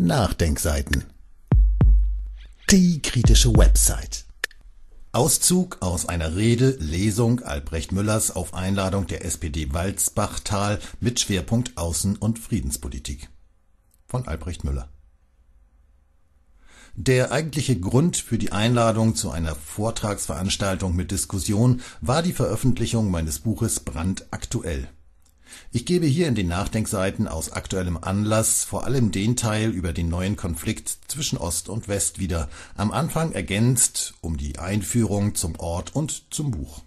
Nachdenkseiten. Die kritische Website. Auszug aus einer Rede, Lesung Albrecht Müllers auf Einladung der SPD Walzbachtal mit Schwerpunkt Außen- und Friedenspolitik. Von Albrecht Müller. Der eigentliche Grund für die Einladung zu einer Vortragsveranstaltung mit Diskussion war die Veröffentlichung meines Buches Brandaktuell. Ich gebe hier in den Nachdenkseiten aus aktuellem Anlass vor allem den Teil über den neuen Konflikt zwischen Ost und West wieder, am Anfang ergänzt um die Einführung zum Ort und zum Buch.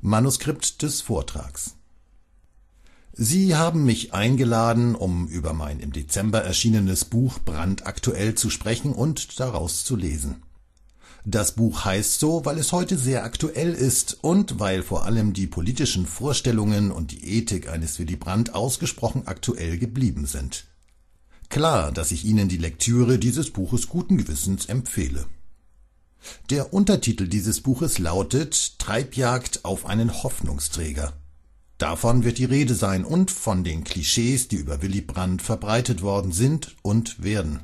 Manuskript des Vortrags Sie haben mich eingeladen, um über mein im Dezember erschienenes Buch brandaktuell zu sprechen und daraus zu lesen. Das Buch heißt so, weil es heute sehr aktuell ist und weil vor allem die politischen Vorstellungen und die Ethik eines Willy Brandt ausgesprochen aktuell geblieben sind. Klar, dass ich Ihnen die Lektüre dieses Buches guten Gewissens empfehle. Der Untertitel dieses Buches lautet Treibjagd auf einen Hoffnungsträger. Davon wird die Rede sein und von den Klischees, die über Willy Brandt verbreitet worden sind und werden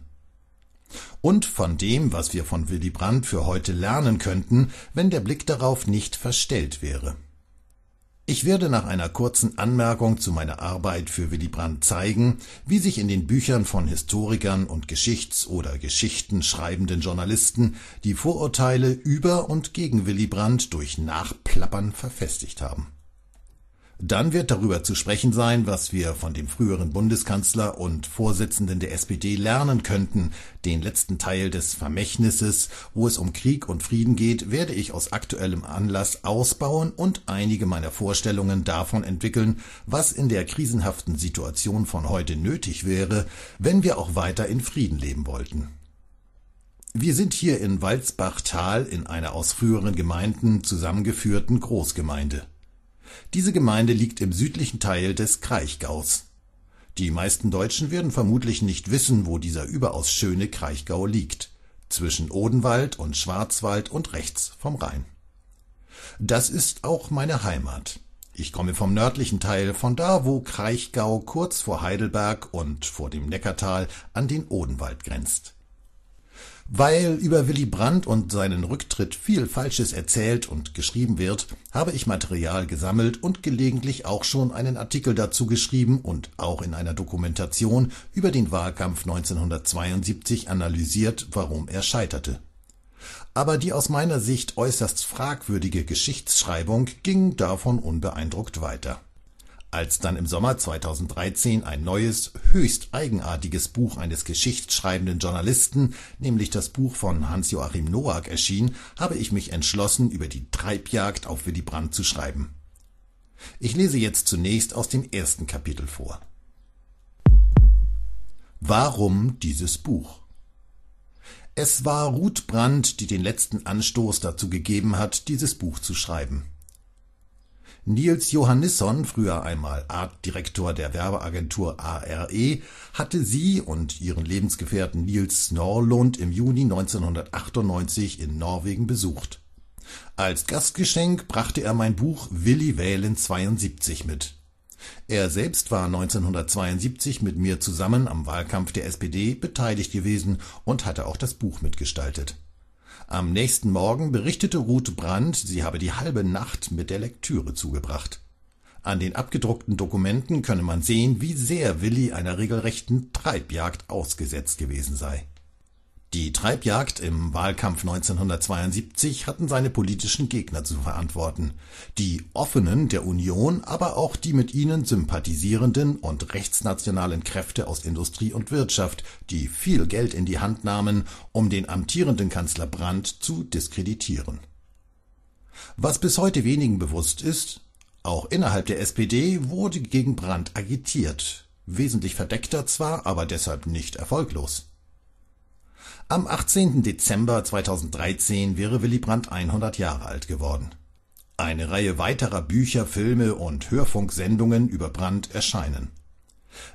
und von dem, was wir von Willy Brandt für heute lernen könnten, wenn der Blick darauf nicht verstellt wäre. Ich werde nach einer kurzen Anmerkung zu meiner Arbeit für Willy Brandt zeigen, wie sich in den Büchern von Historikern und Geschichts- oder Geschichten schreibenden Journalisten die Vorurteile über und gegen Willy Brandt durch Nachplappern verfestigt haben dann wird darüber zu sprechen sein, was wir von dem früheren Bundeskanzler und Vorsitzenden der SPD lernen könnten. Den letzten Teil des Vermächtnisses, wo es um Krieg und Frieden geht, werde ich aus aktuellem Anlass ausbauen und einige meiner Vorstellungen davon entwickeln, was in der krisenhaften Situation von heute nötig wäre, wenn wir auch weiter in Frieden leben wollten. Wir sind hier in Walzbachtal in einer aus früheren Gemeinden zusammengeführten Großgemeinde. Diese Gemeinde liegt im südlichen Teil des Kraichgaus. Die meisten Deutschen werden vermutlich nicht wissen, wo dieser überaus schöne Kraichgau liegt, zwischen Odenwald und Schwarzwald und rechts vom Rhein. Das ist auch meine Heimat. Ich komme vom nördlichen Teil, von da, wo Kraichgau kurz vor Heidelberg und vor dem Neckartal an den Odenwald grenzt. Weil über Willy Brandt und seinen Rücktritt viel Falsches erzählt und geschrieben wird, habe ich Material gesammelt und gelegentlich auch schon einen Artikel dazu geschrieben und auch in einer Dokumentation über den Wahlkampf 1972 analysiert, warum er scheiterte. Aber die aus meiner Sicht äußerst fragwürdige Geschichtsschreibung ging davon unbeeindruckt weiter als dann im Sommer 2013 ein neues, höchst eigenartiges Buch eines geschichtsschreibenden Journalisten, nämlich das Buch von Hans-Joachim Noack erschien, habe ich mich entschlossen, über die Treibjagd auf Willy Brandt zu schreiben. Ich lese jetzt zunächst aus dem ersten Kapitel vor. Warum dieses Buch? Es war Ruth Brandt, die den letzten Anstoß dazu gegeben hat, dieses Buch zu schreiben. Nils Johannisson, früher einmal Artdirektor der Werbeagentur ARE, hatte sie und ihren Lebensgefährten Nils Norlund im Juni 1998 in Norwegen besucht. Als Gastgeschenk brachte er mein Buch Willi Wählen 72 mit. Er selbst war 1972 mit mir zusammen am Wahlkampf der SPD beteiligt gewesen und hatte auch das Buch mitgestaltet am nächsten Morgen berichtete Ruth Brandt, sie habe die halbe Nacht mit der Lektüre zugebracht. An den abgedruckten Dokumenten könne man sehen, wie sehr Willi einer regelrechten Treibjagd ausgesetzt gewesen sei die Treibjagd im Wahlkampf 1972 hatten seine politischen Gegner zu verantworten, die Offenen der Union, aber auch die mit ihnen sympathisierenden und rechtsnationalen Kräfte aus Industrie und Wirtschaft, die viel Geld in die Hand nahmen, um den amtierenden Kanzler Brandt zu diskreditieren. Was bis heute wenigen bewusst ist, auch innerhalb der SPD wurde gegen Brandt agitiert, wesentlich verdeckter zwar, aber deshalb nicht erfolglos am 18. Dezember 2013 wäre Willy Brandt 100 Jahre alt geworden. Eine Reihe weiterer Bücher, Filme und Hörfunksendungen über Brandt erscheinen.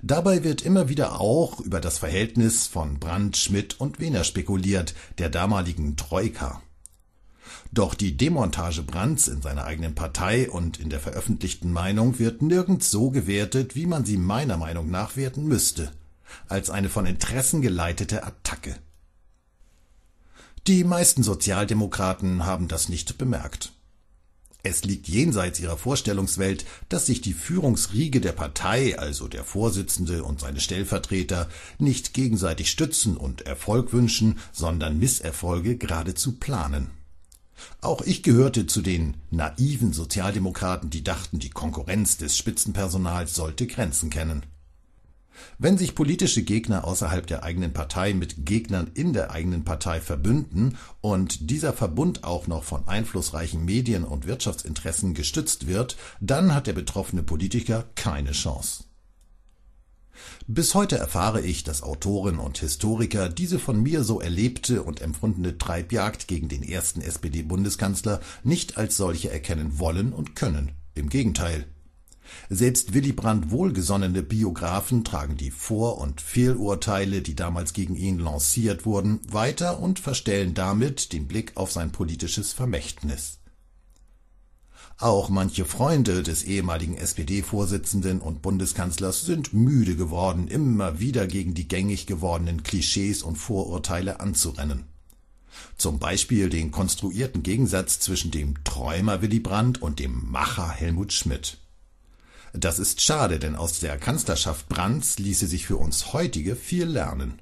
Dabei wird immer wieder auch über das Verhältnis von Brandt, Schmidt und Wehner spekuliert, der damaligen Troika. Doch die Demontage Brandts in seiner eigenen Partei und in der veröffentlichten Meinung wird nirgends so gewertet, wie man sie meiner Meinung nach werten müsste, als eine von Interessen geleitete Attacke. Die meisten Sozialdemokraten haben das nicht bemerkt. Es liegt jenseits ihrer Vorstellungswelt, dass sich die Führungsriege der Partei, also der Vorsitzende und seine Stellvertreter, nicht gegenseitig stützen und Erfolg wünschen, sondern Misserfolge geradezu planen. Auch ich gehörte zu den naiven Sozialdemokraten, die dachten, die Konkurrenz des Spitzenpersonals sollte Grenzen kennen. Wenn sich politische Gegner außerhalb der eigenen Partei mit Gegnern in der eigenen Partei verbünden und dieser Verbund auch noch von einflussreichen Medien und Wirtschaftsinteressen gestützt wird, dann hat der betroffene Politiker keine Chance. Bis heute erfahre ich, dass Autoren und Historiker diese von mir so erlebte und empfundene Treibjagd gegen den ersten SPD-Bundeskanzler nicht als solche erkennen wollen und können. Im Gegenteil, selbst Willy Brandt wohlgesonnene Biographen tragen die Vor- und Fehlurteile, die damals gegen ihn lanciert wurden, weiter und verstellen damit den Blick auf sein politisches Vermächtnis. Auch manche Freunde des ehemaligen SPD-Vorsitzenden und Bundeskanzlers sind müde geworden, immer wieder gegen die gängig gewordenen Klischees und Vorurteile anzurennen. Zum Beispiel den konstruierten Gegensatz zwischen dem Träumer Willy Brandt und dem Macher Helmut Schmidt. Das ist schade, denn aus der Kanzlerschaft Brandts ließe sich für uns Heutige viel lernen.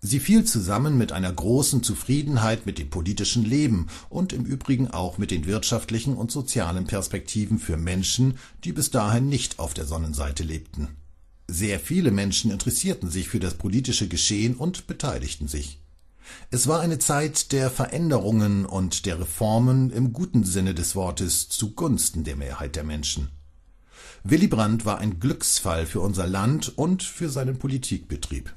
Sie fiel zusammen mit einer großen Zufriedenheit mit dem politischen Leben und im Übrigen auch mit den wirtschaftlichen und sozialen Perspektiven für Menschen, die bis dahin nicht auf der Sonnenseite lebten. Sehr viele Menschen interessierten sich für das politische Geschehen und beteiligten sich. Es war eine Zeit der Veränderungen und der Reformen im guten Sinne des Wortes zugunsten der Mehrheit der Menschen. Willy Brandt war ein Glücksfall für unser Land und für seinen Politikbetrieb.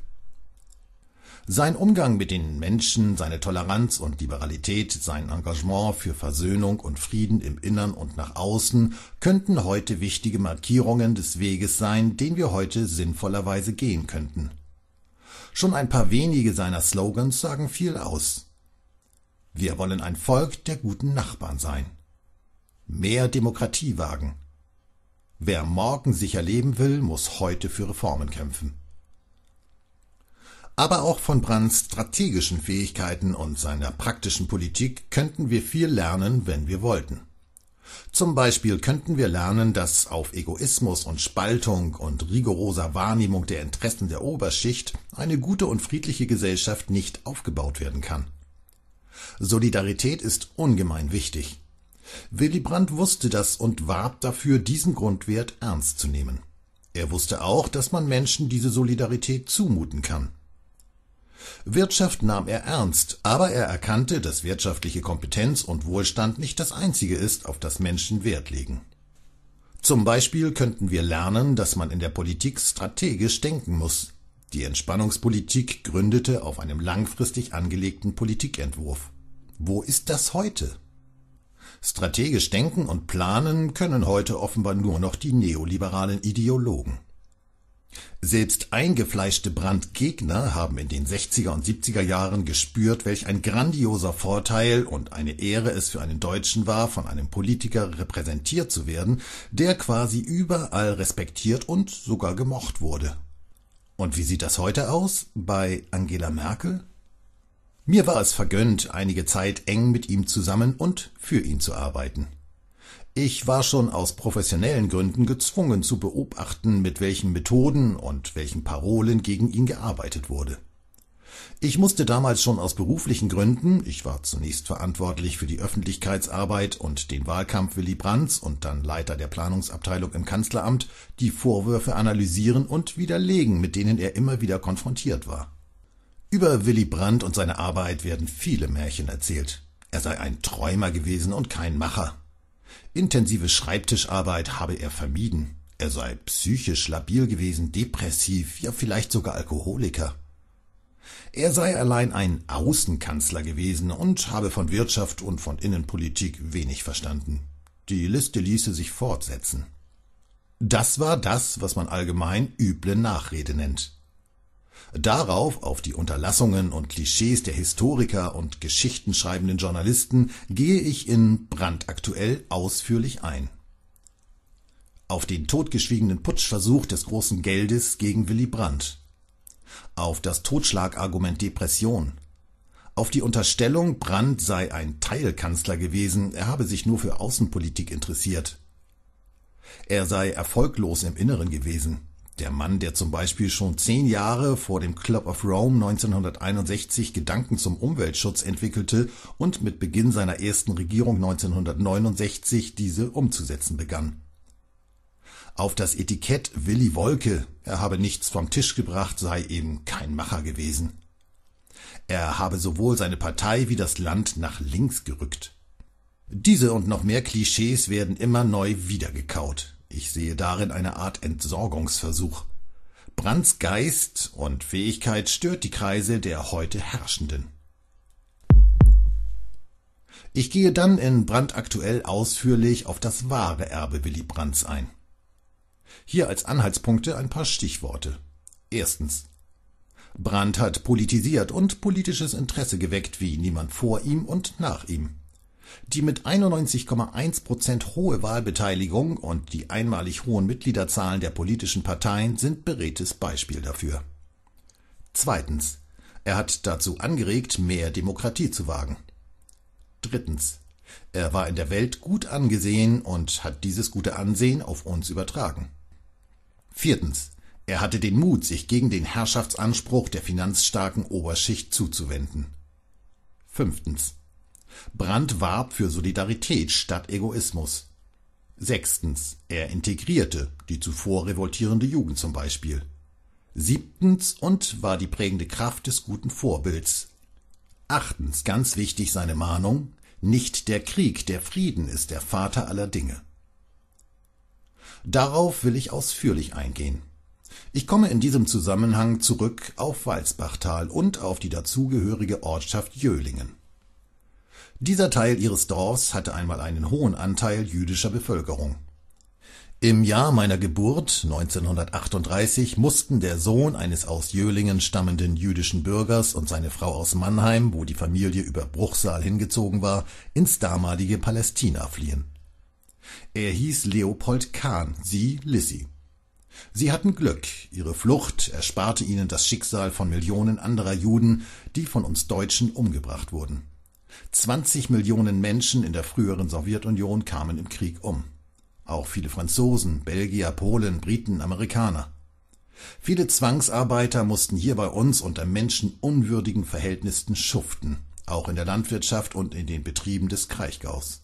Sein Umgang mit den Menschen, seine Toleranz und Liberalität, sein Engagement für Versöhnung und Frieden im Innern und nach außen könnten heute wichtige Markierungen des Weges sein, den wir heute sinnvollerweise gehen könnten. Schon ein paar wenige seiner Slogans sagen viel aus. Wir wollen ein Volk der guten Nachbarn sein. Mehr Demokratie wagen. Wer morgen sicher leben will, muss heute für Reformen kämpfen. Aber auch von Brands strategischen Fähigkeiten und seiner praktischen Politik könnten wir viel lernen, wenn wir wollten. Zum Beispiel könnten wir lernen, dass auf Egoismus und Spaltung und rigoroser Wahrnehmung der Interessen der Oberschicht eine gute und friedliche Gesellschaft nicht aufgebaut werden kann. Solidarität ist ungemein wichtig. Willy Brandt wusste das und warb dafür, diesen Grundwert ernst zu nehmen. Er wusste auch, dass man Menschen diese Solidarität zumuten kann. Wirtschaft nahm er ernst, aber er erkannte, dass wirtschaftliche Kompetenz und Wohlstand nicht das Einzige ist, auf das Menschen Wert legen. Zum Beispiel könnten wir lernen, dass man in der Politik strategisch denken muss. Die Entspannungspolitik gründete auf einem langfristig angelegten Politikentwurf. Wo ist das heute? Strategisch denken und planen können heute offenbar nur noch die neoliberalen Ideologen. Selbst eingefleischte Brandgegner haben in den 60er und 70er Jahren gespürt, welch ein grandioser Vorteil und eine Ehre es für einen Deutschen war, von einem Politiker repräsentiert zu werden, der quasi überall respektiert und sogar gemocht wurde. Und wie sieht das heute aus bei Angela Merkel? Mir war es vergönnt, einige Zeit eng mit ihm zusammen und für ihn zu arbeiten. Ich war schon aus professionellen Gründen gezwungen zu beobachten, mit welchen Methoden und welchen Parolen gegen ihn gearbeitet wurde. Ich musste damals schon aus beruflichen Gründen, ich war zunächst verantwortlich für die Öffentlichkeitsarbeit und den Wahlkampf Willy Brandts und dann Leiter der Planungsabteilung im Kanzleramt, die Vorwürfe analysieren und widerlegen, mit denen er immer wieder konfrontiert war. Über Willy Brandt und seine Arbeit werden viele Märchen erzählt. Er sei ein Träumer gewesen und kein Macher. Intensive Schreibtischarbeit habe er vermieden. Er sei psychisch labil gewesen, depressiv, ja vielleicht sogar Alkoholiker. Er sei allein ein Außenkanzler gewesen und habe von Wirtschaft und von Innenpolitik wenig verstanden. Die Liste ließe sich fortsetzen. Das war das, was man allgemein üble Nachrede nennt. Darauf, auf die Unterlassungen und Klischees der Historiker und geschichtenschreibenden Journalisten, gehe ich in Brandaktuell ausführlich ein. Auf den totgeschwiegenen Putschversuch des Großen Geldes gegen Willy Brandt. Auf das Totschlagargument Depression. Auf die Unterstellung, Brandt sei ein Teilkanzler gewesen, er habe sich nur für Außenpolitik interessiert. Er sei erfolglos im Inneren gewesen der Mann, der zum Beispiel schon zehn Jahre vor dem Club of Rome 1961 Gedanken zum Umweltschutz entwickelte und mit Beginn seiner ersten Regierung 1969 diese umzusetzen begann. Auf das Etikett Willi Wolke, er habe nichts vom Tisch gebracht, sei eben kein Macher gewesen. Er habe sowohl seine Partei wie das Land nach links gerückt. Diese und noch mehr Klischees werden immer neu wiedergekaut. Ich sehe darin eine Art Entsorgungsversuch. Brands Geist und Fähigkeit stört die Kreise der heute Herrschenden. Ich gehe dann in Brand aktuell ausführlich auf das wahre Erbe Willy Brandts ein. Hier als Anhaltspunkte ein paar Stichworte. Erstens. Brandt hat politisiert und politisches Interesse geweckt wie niemand vor ihm und nach ihm. Die mit 91,1 Prozent hohe Wahlbeteiligung und die einmalig hohen Mitgliederzahlen der politischen Parteien sind beredtes Beispiel dafür. Zweitens. Er hat dazu angeregt, mehr Demokratie zu wagen. Drittens. Er war in der Welt gut angesehen und hat dieses gute Ansehen auf uns übertragen. Viertens. Er hatte den Mut, sich gegen den Herrschaftsanspruch der finanzstarken Oberschicht zuzuwenden. Fünftens. Brandt warb für Solidarität statt Egoismus. Sechstens. Er integrierte die zuvor revoltierende Jugend zum Beispiel. Siebtens und war die prägende Kraft des guten Vorbilds. Achtens. Ganz wichtig seine Mahnung. Nicht der Krieg, der Frieden ist der Vater aller Dinge. Darauf will ich ausführlich eingehen. Ich komme in diesem Zusammenhang zurück auf Walsbachtal und auf die dazugehörige Ortschaft Jöhlingen. Dieser Teil ihres Dorfs hatte einmal einen hohen Anteil jüdischer Bevölkerung. Im Jahr meiner Geburt 1938 mussten der Sohn eines aus Jölingen stammenden jüdischen Bürgers und seine Frau aus Mannheim, wo die Familie über Bruchsal hingezogen war, ins damalige Palästina fliehen. Er hieß Leopold Kahn, sie Lissy. Sie hatten Glück, ihre Flucht ersparte ihnen das Schicksal von Millionen anderer Juden, die von uns Deutschen umgebracht wurden. 20 Millionen Menschen in der früheren Sowjetunion kamen im Krieg um. Auch viele Franzosen, Belgier, Polen, Briten, Amerikaner. Viele Zwangsarbeiter mussten hier bei uns unter menschenunwürdigen Verhältnissen schuften, auch in der Landwirtschaft und in den Betrieben des Kraichgaus.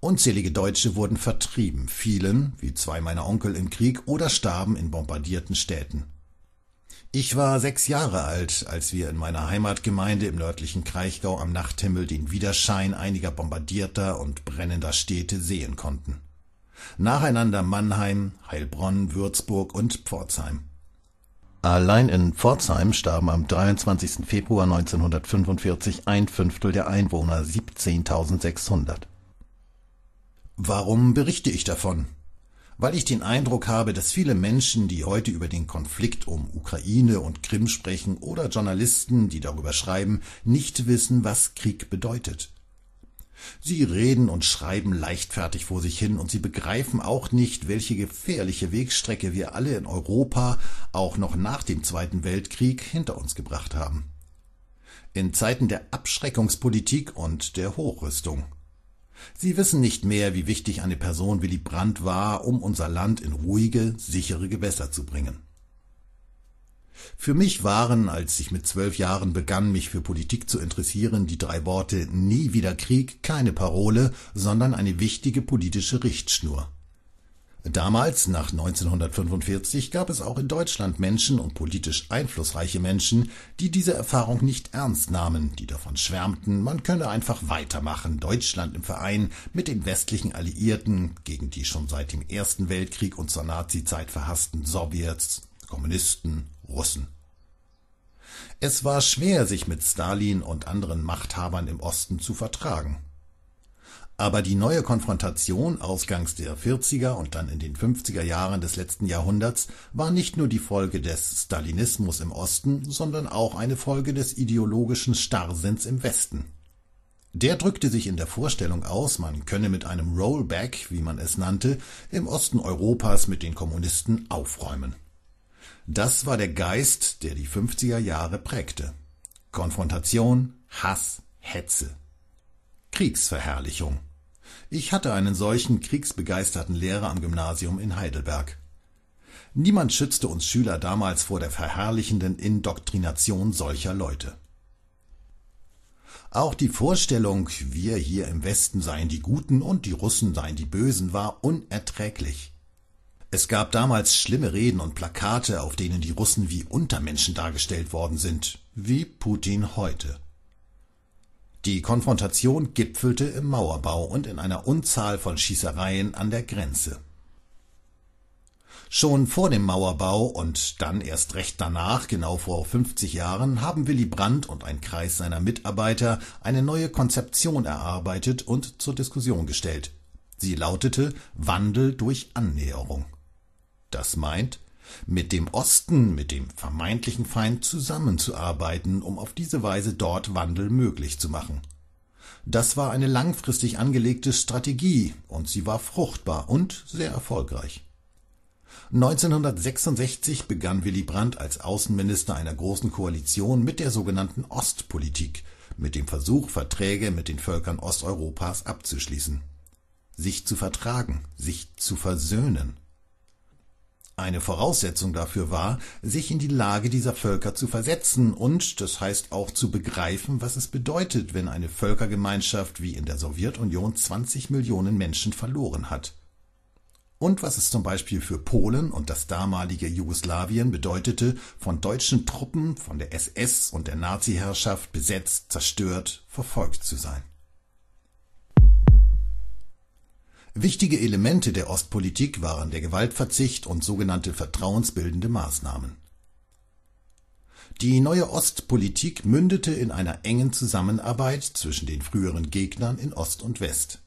Unzählige Deutsche wurden vertrieben, vielen, wie zwei meiner Onkel, im Krieg oder starben in bombardierten Städten. Ich war sechs Jahre alt, als wir in meiner Heimatgemeinde im nördlichen Kraichgau am Nachthimmel den Widerschein einiger bombardierter und brennender Städte sehen konnten. Nacheinander Mannheim, Heilbronn, Würzburg und Pforzheim. Allein in Pforzheim starben am 23. Februar 1945 ein Fünftel der Einwohner, 17.600. Warum berichte ich davon? weil ich den Eindruck habe, dass viele Menschen, die heute über den Konflikt um Ukraine und Krim sprechen oder Journalisten, die darüber schreiben, nicht wissen, was Krieg bedeutet. Sie reden und schreiben leichtfertig vor sich hin und sie begreifen auch nicht, welche gefährliche Wegstrecke wir alle in Europa auch noch nach dem Zweiten Weltkrieg hinter uns gebracht haben. In Zeiten der Abschreckungspolitik und der Hochrüstung. Sie wissen nicht mehr, wie wichtig eine Person Willy Brandt war, um unser Land in ruhige, sichere Gewässer zu bringen. Für mich waren, als ich mit zwölf Jahren begann, mich für Politik zu interessieren, die drei Worte Nie wieder Krieg keine Parole, sondern eine wichtige politische Richtschnur. Damals, nach 1945, gab es auch in Deutschland Menschen und politisch einflussreiche Menschen, die diese Erfahrung nicht ernst nahmen, die davon schwärmten, man könne einfach weitermachen, Deutschland im Verein mit den westlichen Alliierten gegen die schon seit dem Ersten Weltkrieg und zur Nazizeit verhassten Sowjets, Kommunisten, Russen. Es war schwer, sich mit Stalin und anderen Machthabern im Osten zu vertragen. Aber die neue Konfrontation ausgangs der 40er und dann in den 50er Jahren des letzten Jahrhunderts war nicht nur die Folge des Stalinismus im Osten, sondern auch eine Folge des ideologischen Starrsinns im Westen. Der drückte sich in der Vorstellung aus, man könne mit einem Rollback, wie man es nannte, im Osten Europas mit den Kommunisten aufräumen. Das war der Geist, der die 50er Jahre prägte. Konfrontation, Hass, Hetze. Kriegsverherrlichung. Ich hatte einen solchen kriegsbegeisterten Lehrer am Gymnasium in Heidelberg. Niemand schützte uns Schüler damals vor der verherrlichenden Indoktrination solcher Leute. Auch die Vorstellung, wir hier im Westen seien die Guten und die Russen seien die Bösen, war unerträglich. Es gab damals schlimme Reden und Plakate, auf denen die Russen wie Untermenschen dargestellt worden sind, wie Putin heute. Die Konfrontation gipfelte im Mauerbau und in einer Unzahl von Schießereien an der Grenze. Schon vor dem Mauerbau und dann erst recht danach, genau vor 50 Jahren, haben Willy Brandt und ein Kreis seiner Mitarbeiter eine neue Konzeption erarbeitet und zur Diskussion gestellt. Sie lautete Wandel durch Annäherung. Das meint, mit dem Osten, mit dem vermeintlichen Feind zusammenzuarbeiten, um auf diese Weise dort Wandel möglich zu machen. Das war eine langfristig angelegte Strategie und sie war fruchtbar und sehr erfolgreich. 1966 begann Willy Brandt als Außenminister einer großen Koalition mit der sogenannten Ostpolitik, mit dem Versuch, Verträge mit den Völkern Osteuropas abzuschließen. Sich zu vertragen, sich zu versöhnen. Eine Voraussetzung dafür war, sich in die Lage dieser Völker zu versetzen und, das heißt auch zu begreifen, was es bedeutet, wenn eine Völkergemeinschaft wie in der Sowjetunion 20 Millionen Menschen verloren hat. Und was es zum Beispiel für Polen und das damalige Jugoslawien bedeutete, von deutschen Truppen, von der SS und der Nazi-Herrschaft besetzt, zerstört, verfolgt zu sein. Wichtige Elemente der Ostpolitik waren der Gewaltverzicht und sogenannte vertrauensbildende Maßnahmen. Die neue Ostpolitik mündete in einer engen Zusammenarbeit zwischen den früheren Gegnern in Ost und West.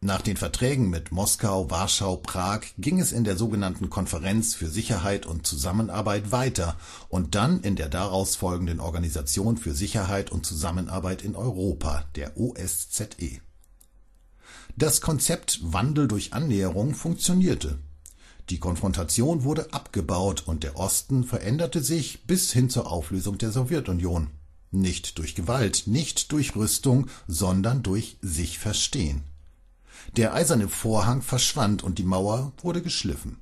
Nach den Verträgen mit Moskau, Warschau, Prag ging es in der sogenannten Konferenz für Sicherheit und Zusammenarbeit weiter und dann in der daraus folgenden Organisation für Sicherheit und Zusammenarbeit in Europa, der OSZE das Konzept Wandel durch Annäherung funktionierte. Die Konfrontation wurde abgebaut und der Osten veränderte sich bis hin zur Auflösung der Sowjetunion. Nicht durch Gewalt, nicht durch Rüstung, sondern durch sich verstehen. Der eiserne Vorhang verschwand und die Mauer wurde geschliffen.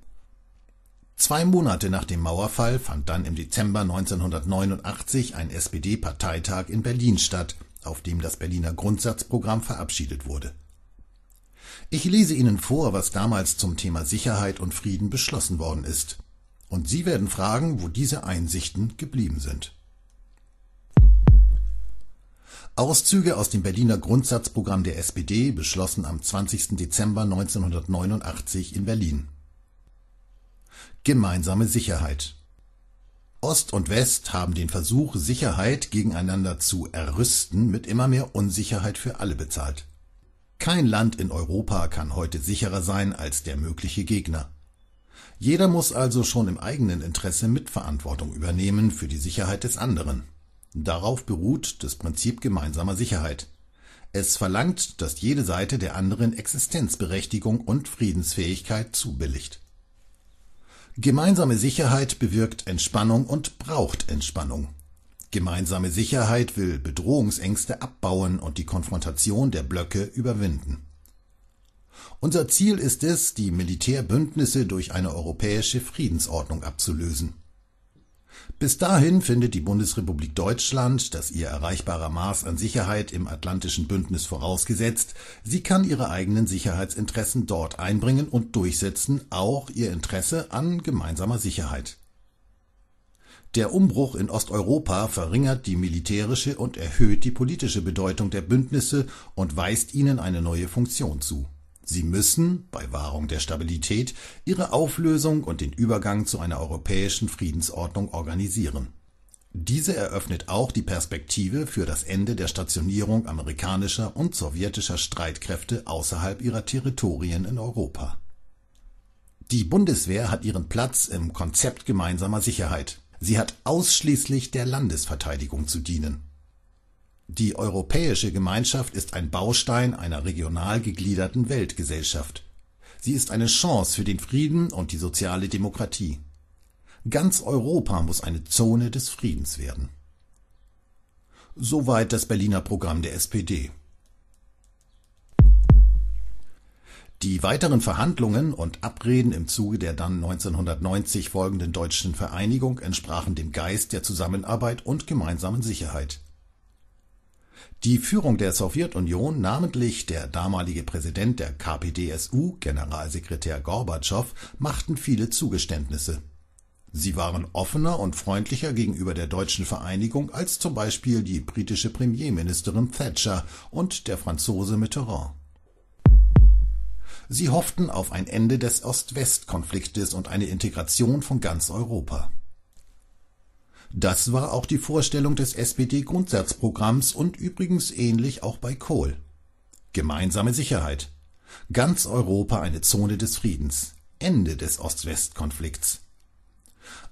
Zwei Monate nach dem Mauerfall fand dann im Dezember 1989 ein SPD-Parteitag in Berlin statt, auf dem das Berliner Grundsatzprogramm verabschiedet wurde. Ich lese Ihnen vor, was damals zum Thema Sicherheit und Frieden beschlossen worden ist. Und Sie werden fragen, wo diese Einsichten geblieben sind. Auszüge aus dem Berliner Grundsatzprogramm der SPD, beschlossen am 20. Dezember 1989 in Berlin. Gemeinsame Sicherheit. Ost und West haben den Versuch, Sicherheit gegeneinander zu errüsten, mit immer mehr Unsicherheit für alle bezahlt. Kein Land in Europa kann heute sicherer sein als der mögliche Gegner. Jeder muss also schon im eigenen Interesse Mitverantwortung übernehmen für die Sicherheit des anderen. Darauf beruht das Prinzip gemeinsamer Sicherheit. Es verlangt, dass jede Seite der anderen Existenzberechtigung und Friedensfähigkeit zubilligt. Gemeinsame Sicherheit bewirkt Entspannung und braucht Entspannung. Gemeinsame Sicherheit will Bedrohungsängste abbauen und die Konfrontation der Blöcke überwinden. Unser Ziel ist es, die Militärbündnisse durch eine europäische Friedensordnung abzulösen. Bis dahin findet die Bundesrepublik Deutschland, dass ihr erreichbarer Maß an Sicherheit im Atlantischen Bündnis vorausgesetzt, sie kann ihre eigenen Sicherheitsinteressen dort einbringen und durchsetzen, auch ihr Interesse an gemeinsamer Sicherheit. Der Umbruch in Osteuropa verringert die militärische und erhöht die politische Bedeutung der Bündnisse und weist ihnen eine neue Funktion zu. Sie müssen, bei Wahrung der Stabilität, ihre Auflösung und den Übergang zu einer europäischen Friedensordnung organisieren. Diese eröffnet auch die Perspektive für das Ende der Stationierung amerikanischer und sowjetischer Streitkräfte außerhalb ihrer Territorien in Europa. Die Bundeswehr hat ihren Platz im Konzept gemeinsamer Sicherheit Sie hat ausschließlich der Landesverteidigung zu dienen. Die Europäische Gemeinschaft ist ein Baustein einer regional gegliederten Weltgesellschaft. Sie ist eine Chance für den Frieden und die soziale Demokratie. Ganz Europa muss eine Zone des Friedens werden. Soweit das Berliner Programm der SPD. Die weiteren Verhandlungen und Abreden im Zuge der dann 1990 folgenden deutschen Vereinigung entsprachen dem Geist der Zusammenarbeit und gemeinsamen Sicherheit. Die Führung der Sowjetunion, namentlich der damalige Präsident der KPdSU, Generalsekretär Gorbatschow, machten viele Zugeständnisse. Sie waren offener und freundlicher gegenüber der deutschen Vereinigung als zum Beispiel die britische Premierministerin Thatcher und der Franzose Mitterrand. Sie hofften auf ein Ende des Ost-West-Konfliktes und eine Integration von ganz Europa. Das war auch die Vorstellung des SPD-Grundsatzprogramms und übrigens ähnlich auch bei Kohl. Gemeinsame Sicherheit. Ganz Europa eine Zone des Friedens. Ende des Ost-West-Konflikts.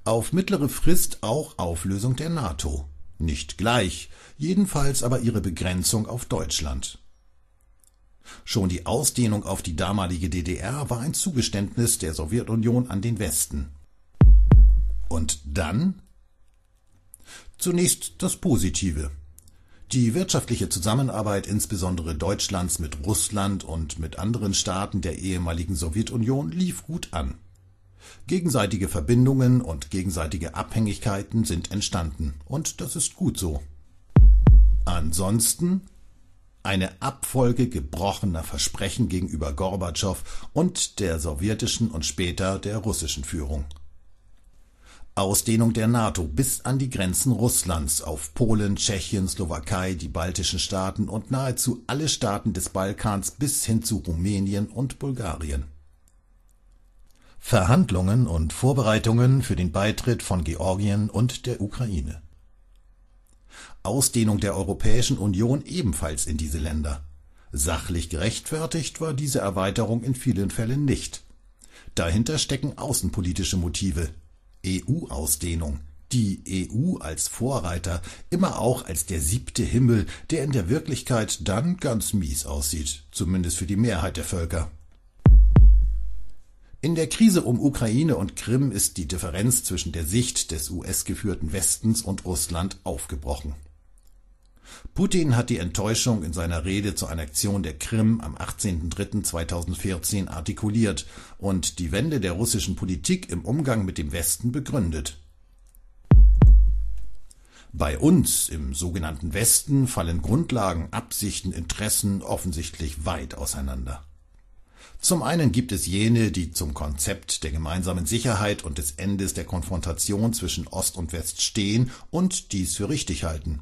Auf mittlere Frist auch Auflösung der NATO. Nicht gleich, jedenfalls aber ihre Begrenzung auf Deutschland. Schon die Ausdehnung auf die damalige DDR war ein Zugeständnis der Sowjetunion an den Westen. Und dann? Zunächst das Positive. Die wirtschaftliche Zusammenarbeit insbesondere Deutschlands mit Russland und mit anderen Staaten der ehemaligen Sowjetunion lief gut an. Gegenseitige Verbindungen und gegenseitige Abhängigkeiten sind entstanden, und das ist gut so. Ansonsten eine Abfolge gebrochener Versprechen gegenüber Gorbatschow und der sowjetischen und später der russischen Führung. Ausdehnung der NATO bis an die Grenzen Russlands auf Polen, Tschechien, Slowakei, die baltischen Staaten und nahezu alle Staaten des Balkans bis hin zu Rumänien und Bulgarien. Verhandlungen und Vorbereitungen für den Beitritt von Georgien und der Ukraine. Ausdehnung der Europäischen Union ebenfalls in diese Länder. Sachlich gerechtfertigt war diese Erweiterung in vielen Fällen nicht. Dahinter stecken außenpolitische Motive EU-Ausdehnung, die EU als Vorreiter, immer auch als der siebte Himmel, der in der Wirklichkeit dann ganz mies aussieht, zumindest für die Mehrheit der Völker. In der Krise um Ukraine und Krim ist die Differenz zwischen der Sicht des US-geführten Westens und Russland aufgebrochen. Putin hat die Enttäuschung in seiner Rede zur Annexion der Krim am 18.03.2014 artikuliert und die Wende der russischen Politik im Umgang mit dem Westen begründet. Bei uns im sogenannten Westen fallen Grundlagen, Absichten, Interessen offensichtlich weit auseinander. Zum einen gibt es jene, die zum Konzept der gemeinsamen Sicherheit und des Endes der Konfrontation zwischen Ost und West stehen und dies für richtig halten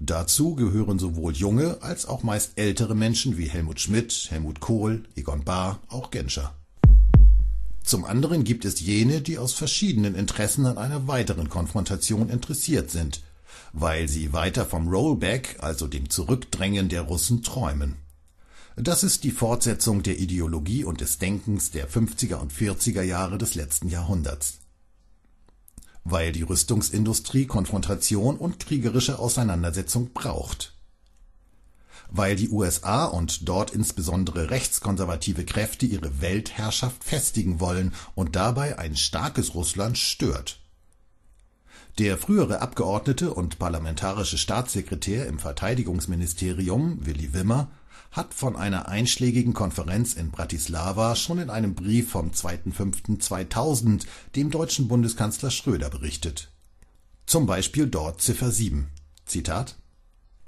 Dazu gehören sowohl junge als auch meist ältere Menschen wie Helmut Schmidt, Helmut Kohl, Egon Bahr, auch Genscher. Zum anderen gibt es jene, die aus verschiedenen Interessen an einer weiteren Konfrontation interessiert sind, weil sie weiter vom Rollback, also dem Zurückdrängen der Russen, träumen. Das ist die Fortsetzung der Ideologie und des Denkens der 50er und 40er Jahre des letzten Jahrhunderts weil die Rüstungsindustrie Konfrontation und kriegerische Auseinandersetzung braucht. Weil die USA und dort insbesondere rechtskonservative Kräfte ihre Weltherrschaft festigen wollen und dabei ein starkes Russland stört. Der frühere Abgeordnete und parlamentarische Staatssekretär im Verteidigungsministerium Willy Wimmer hat von einer einschlägigen Konferenz in Bratislava schon in einem Brief vom 2.5.2000 dem deutschen Bundeskanzler Schröder berichtet. Zum Beispiel dort Ziffer 7. Zitat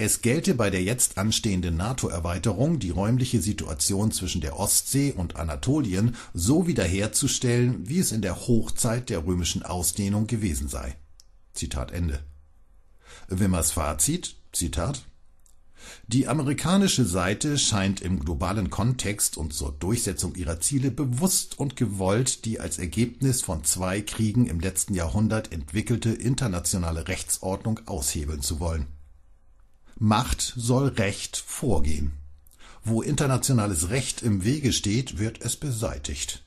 es gelte bei der jetzt anstehenden NATO-Erweiterung die räumliche Situation zwischen der Ostsee und Anatolien so wiederherzustellen, wie es in der Hochzeit der römischen Ausdehnung gewesen sei. Zitat Ende. Wimmers Fazit, Zitat, die amerikanische Seite scheint im globalen Kontext und zur Durchsetzung ihrer Ziele bewusst und gewollt die als Ergebnis von zwei Kriegen im letzten Jahrhundert entwickelte internationale Rechtsordnung aushebeln zu wollen. Macht soll Recht vorgehen. Wo internationales Recht im Wege steht, wird es beseitigt.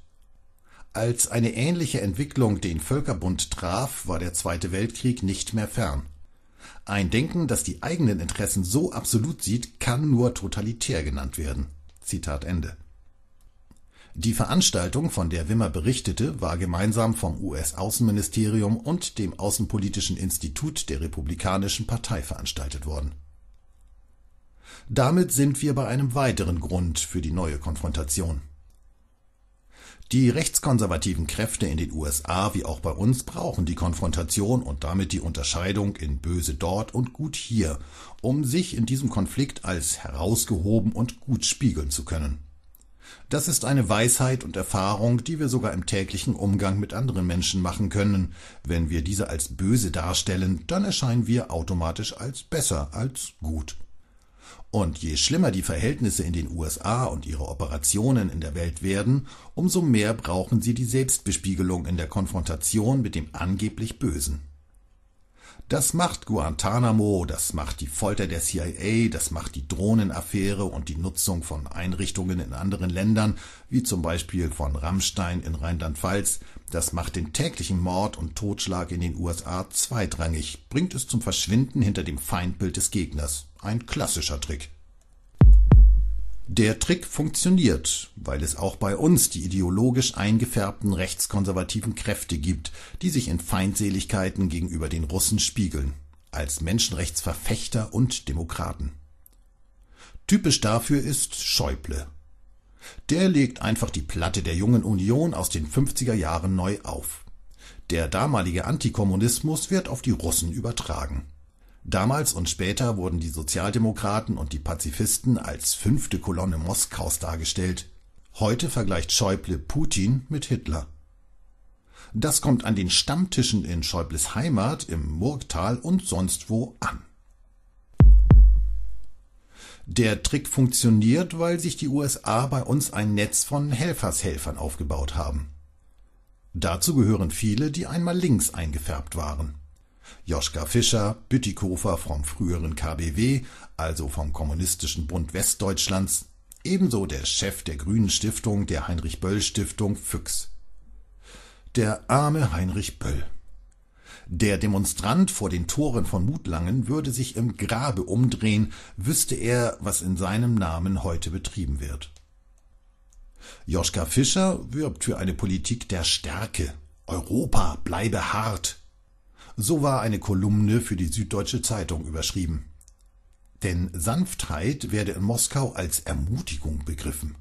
Als eine ähnliche Entwicklung den Völkerbund traf, war der Zweite Weltkrieg nicht mehr fern ein Denken, das die eigenen Interessen so absolut sieht, kann nur totalitär genannt werden. Zitat Ende. Die Veranstaltung, von der Wimmer berichtete, war gemeinsam vom US-Außenministerium und dem Außenpolitischen Institut der Republikanischen Partei veranstaltet worden. Damit sind wir bei einem weiteren Grund für die neue Konfrontation. Die rechtskonservativen Kräfte in den USA wie auch bei uns brauchen die Konfrontation und damit die Unterscheidung in böse dort und gut hier, um sich in diesem Konflikt als herausgehoben und gut spiegeln zu können. Das ist eine Weisheit und Erfahrung, die wir sogar im täglichen Umgang mit anderen Menschen machen können. Wenn wir diese als böse darstellen, dann erscheinen wir automatisch als besser, als gut. Und je schlimmer die Verhältnisse in den USA und ihre Operationen in der Welt werden, umso mehr brauchen sie die Selbstbespiegelung in der Konfrontation mit dem angeblich Bösen. Das macht Guantanamo, das macht die Folter der CIA, das macht die Drohnenaffäre und die Nutzung von Einrichtungen in anderen Ländern, wie zum Beispiel von Rammstein in Rheinland-Pfalz, das macht den täglichen Mord und Totschlag in den USA zweitrangig, bringt es zum Verschwinden hinter dem Feindbild des Gegners ein klassischer Trick. Der Trick funktioniert, weil es auch bei uns die ideologisch eingefärbten rechtskonservativen Kräfte gibt, die sich in Feindseligkeiten gegenüber den Russen spiegeln, als Menschenrechtsverfechter und Demokraten. Typisch dafür ist Schäuble. Der legt einfach die Platte der jungen Union aus den 50er Jahren neu auf. Der damalige Antikommunismus wird auf die Russen übertragen. Damals und später wurden die Sozialdemokraten und die Pazifisten als fünfte Kolonne Moskaus dargestellt, heute vergleicht Schäuble Putin mit Hitler. Das kommt an den Stammtischen in Schäubles Heimat, im Murgtal und sonst wo an. Der Trick funktioniert, weil sich die USA bei uns ein Netz von Helfershelfern aufgebaut haben. Dazu gehören viele, die einmal links eingefärbt waren. Joschka Fischer, Bütikofer vom früheren KBW, also vom Kommunistischen Bund Westdeutschlands, ebenso der Chef der Grünen Stiftung der Heinrich-Böll-Stiftung Füchs. Der arme Heinrich Böll. Der Demonstrant vor den Toren von Mutlangen würde sich im Grabe umdrehen, wüsste er, was in seinem Namen heute betrieben wird. Joschka Fischer wirbt für eine Politik der Stärke. Europa bleibe hart, so war eine Kolumne für die Süddeutsche Zeitung überschrieben. Denn Sanftheit werde in Moskau als Ermutigung begriffen.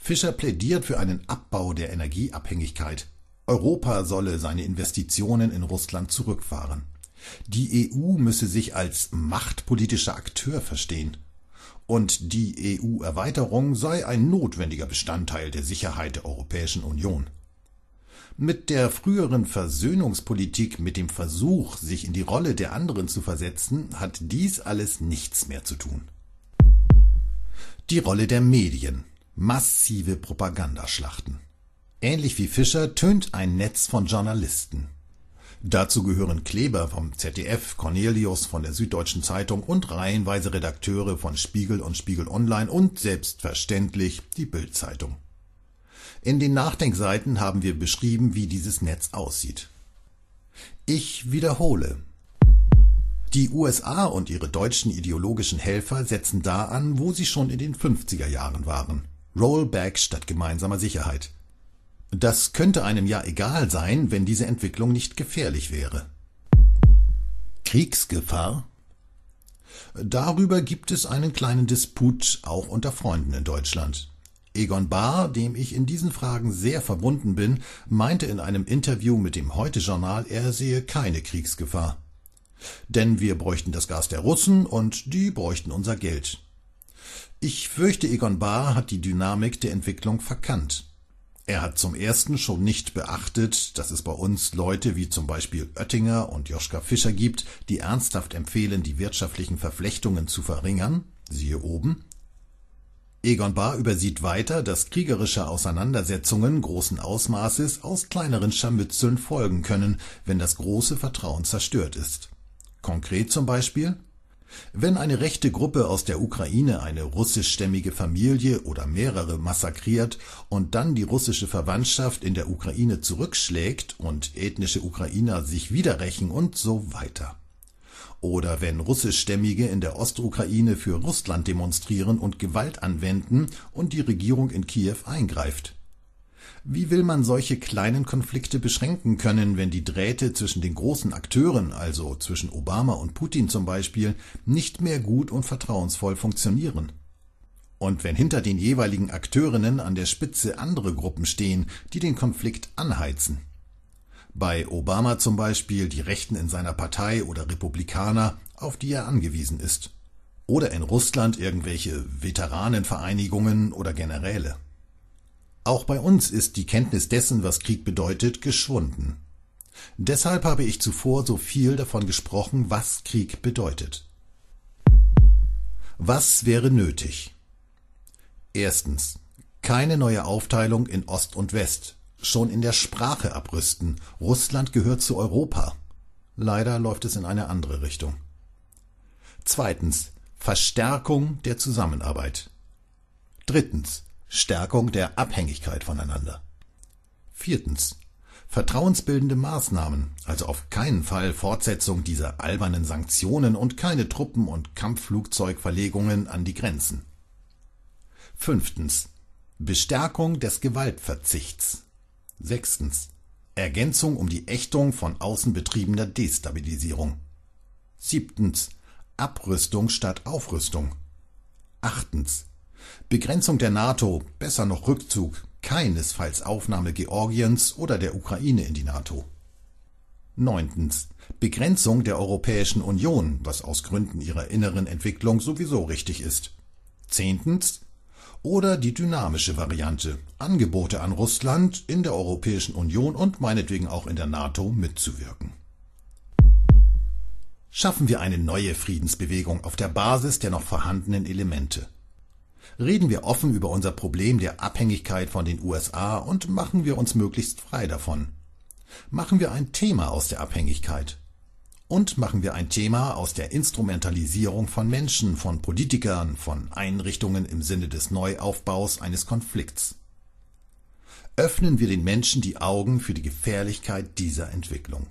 Fischer plädiert für einen Abbau der Energieabhängigkeit. Europa solle seine Investitionen in Russland zurückfahren. Die EU müsse sich als machtpolitischer Akteur verstehen. Und die EU-Erweiterung sei ein notwendiger Bestandteil der Sicherheit der Europäischen Union. Mit der früheren Versöhnungspolitik, mit dem Versuch, sich in die Rolle der anderen zu versetzen, hat dies alles nichts mehr zu tun. Die Rolle der Medien. Massive Propagandaschlachten. Ähnlich wie Fischer tönt ein Netz von Journalisten. Dazu gehören Kleber vom ZDF, Cornelius von der Süddeutschen Zeitung und reihenweise Redakteure von Spiegel und Spiegel Online und selbstverständlich die Bild-Zeitung. In den Nachdenkseiten haben wir beschrieben, wie dieses Netz aussieht. Ich wiederhole. Die USA und ihre deutschen ideologischen Helfer setzen da an, wo sie schon in den 50er Jahren waren. Rollback statt gemeinsamer Sicherheit. Das könnte einem ja egal sein, wenn diese Entwicklung nicht gefährlich wäre. Kriegsgefahr? Darüber gibt es einen kleinen Disput auch unter Freunden in Deutschland. Egon Bahr, dem ich in diesen Fragen sehr verbunden bin, meinte in einem Interview mit dem Heute-Journal, er sehe keine Kriegsgefahr. Denn wir bräuchten das Gas der Russen und die bräuchten unser Geld. Ich fürchte, Egon Bahr hat die Dynamik der Entwicklung verkannt. Er hat zum ersten schon nicht beachtet, dass es bei uns Leute wie zum Beispiel Oettinger und Joschka Fischer gibt, die ernsthaft empfehlen, die wirtschaftlichen Verflechtungen zu verringern, siehe oben, Egon Bahr übersieht weiter, dass kriegerische Auseinandersetzungen großen Ausmaßes aus kleineren Scharmützeln folgen können, wenn das große Vertrauen zerstört ist. Konkret zum Beispiel wenn eine rechte Gruppe aus der Ukraine eine russischstämmige Familie oder mehrere massakriert und dann die russische Verwandtschaft in der Ukraine zurückschlägt und ethnische Ukrainer sich widerrächen und so weiter oder wenn Russischstämmige in der Ostukraine für Russland demonstrieren und Gewalt anwenden und die Regierung in Kiew eingreift. Wie will man solche kleinen Konflikte beschränken können, wenn die Drähte zwischen den großen Akteuren, also zwischen Obama und Putin zum Beispiel, nicht mehr gut und vertrauensvoll funktionieren? Und wenn hinter den jeweiligen Akteurinnen an der Spitze andere Gruppen stehen, die den Konflikt anheizen? Bei Obama zum Beispiel die Rechten in seiner Partei oder Republikaner, auf die er angewiesen ist. Oder in Russland irgendwelche Veteranenvereinigungen oder Generäle. Auch bei uns ist die Kenntnis dessen, was Krieg bedeutet, geschwunden. Deshalb habe ich zuvor so viel davon gesprochen, was Krieg bedeutet. Was wäre nötig? Erstens. Keine neue Aufteilung in Ost und West, schon in der Sprache abrüsten. Russland gehört zu Europa. Leider läuft es in eine andere Richtung. Zweitens. Verstärkung der Zusammenarbeit. Drittens. Stärkung der Abhängigkeit voneinander. Viertens. Vertrauensbildende Maßnahmen, also auf keinen Fall Fortsetzung dieser albernen Sanktionen und keine Truppen- und Kampfflugzeugverlegungen an die Grenzen. Fünftens. Bestärkung des Gewaltverzichts. Sechstens. Ergänzung um die Ächtung von außen betriebener Destabilisierung. Siebtens. Abrüstung statt Aufrüstung. Achtens. Begrenzung der NATO, besser noch Rückzug, keinesfalls Aufnahme Georgiens oder der Ukraine in die NATO. Neuntens. Begrenzung der Europäischen Union, was aus Gründen ihrer inneren Entwicklung sowieso richtig ist. Zehntens oder die dynamische Variante, Angebote an Russland in der Europäischen Union und meinetwegen auch in der NATO mitzuwirken. Schaffen wir eine neue Friedensbewegung auf der Basis der noch vorhandenen Elemente. Reden wir offen über unser Problem der Abhängigkeit von den USA und machen wir uns möglichst frei davon. Machen wir ein Thema aus der Abhängigkeit. Und machen wir ein Thema aus der Instrumentalisierung von Menschen, von Politikern, von Einrichtungen im Sinne des Neuaufbaus eines Konflikts. Öffnen wir den Menschen die Augen für die Gefährlichkeit dieser Entwicklung.